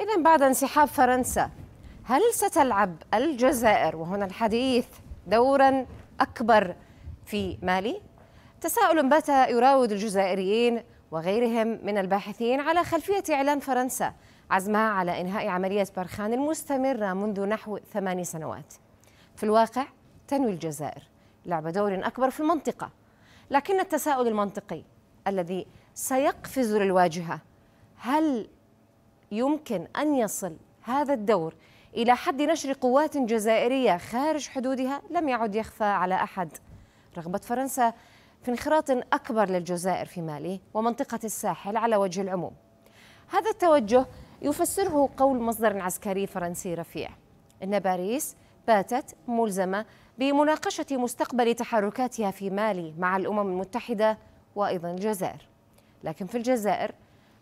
إذا بعد انسحاب فرنسا هل ستلعب الجزائر وهنا الحديث دورا أكبر في مالي؟ تساؤل بات يراود الجزائريين وغيرهم من الباحثين على خلفية إعلان فرنسا عزمها على إنهاء عملية برخان المستمرة منذ نحو ثماني سنوات في الواقع تنوي الجزائر لعب دور أكبر في المنطقة لكن التساؤل المنطقي الذي سيقفز للواجهة هل يمكن أن يصل هذا الدور إلى حد نشر قوات جزائرية خارج حدودها لم يعد يخفى على أحد رغبة فرنسا في انخراط أكبر للجزائر في مالي ومنطقة الساحل على وجه العموم هذا التوجه يفسره قول مصدر عسكري فرنسي رفيع إن باريس باتت ملزمة بمناقشة مستقبل تحركاتها في مالي مع الأمم المتحدة وأيضا الجزائر لكن في الجزائر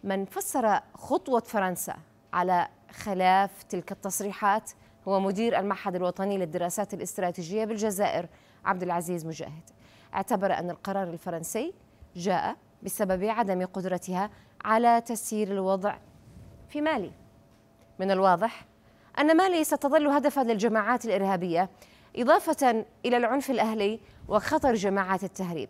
من فسر خطوة فرنسا على خلاف تلك التصريحات هو مدير المعهد الوطني للدراسات الاستراتيجية بالجزائر عبد العزيز مجاهد اعتبر أن القرار الفرنسي جاء بسبب عدم قدرتها على تسيير الوضع في مالي من الواضح أن مالي ستظل هدفا للجماعات الإرهابية إضافة إلى العنف الأهلي وخطر جماعات التهريب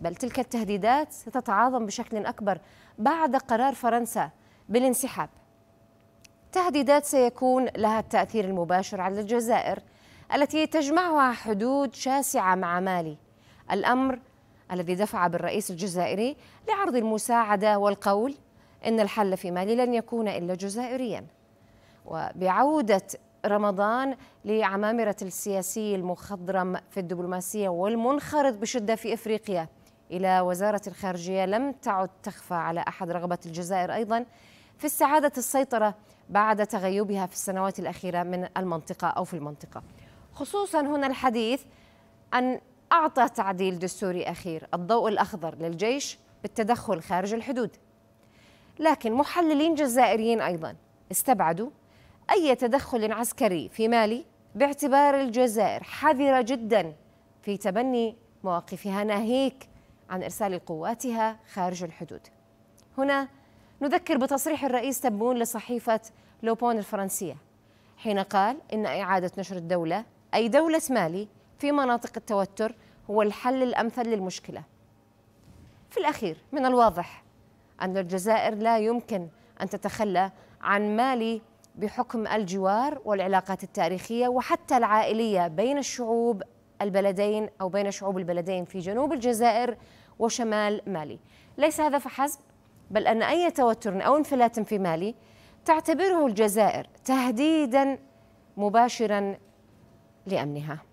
بل تلك التهديدات ستتعاظم بشكل أكبر بعد قرار فرنسا بالانسحاب تهديدات سيكون لها التأثير المباشر على الجزائر التي تجمعها حدود شاسعة مع مالي الأمر الذي دفع بالرئيس الجزائري لعرض المساعدة والقول إن الحل في مالي لن يكون إلا جزائريا وبعودة رمضان لعمامرة السياسي المخضرم في الدبلوماسية والمنخرط بشدة في إفريقيا إلى وزارة الخارجية لم تعد تخفى على أحد رغبة الجزائر أيضا في استعادة السيطرة بعد تغيبها في السنوات الأخيرة من المنطقة أو في المنطقة خصوصا هنا الحديث أن أعطى تعديل دستوري أخير الضوء الأخضر للجيش بالتدخل خارج الحدود لكن محللين جزائريين أيضا استبعدوا أي تدخل عسكري في مالي باعتبار الجزائر حذرة جدا في تبني مواقفها ناهيك عن إرسال قواتها خارج الحدود هنا نذكر بتصريح الرئيس تبون لصحيفة لوبون الفرنسية حين قال إن إعادة نشر الدولة أي دولة مالي في مناطق التوتر هو الحل الأمثل للمشكلة في الأخير من الواضح أن الجزائر لا يمكن أن تتخلى عن مالي بحكم الجوار والعلاقات التاريخية وحتى العائلية بين الشعوب البلدين أو بين شعوب البلدين في جنوب الجزائر وشمال مالي ليس هذا فحسب بل أن أي توتر أو انفلات في مالي تعتبره الجزائر تهديدا مباشرا لأمنها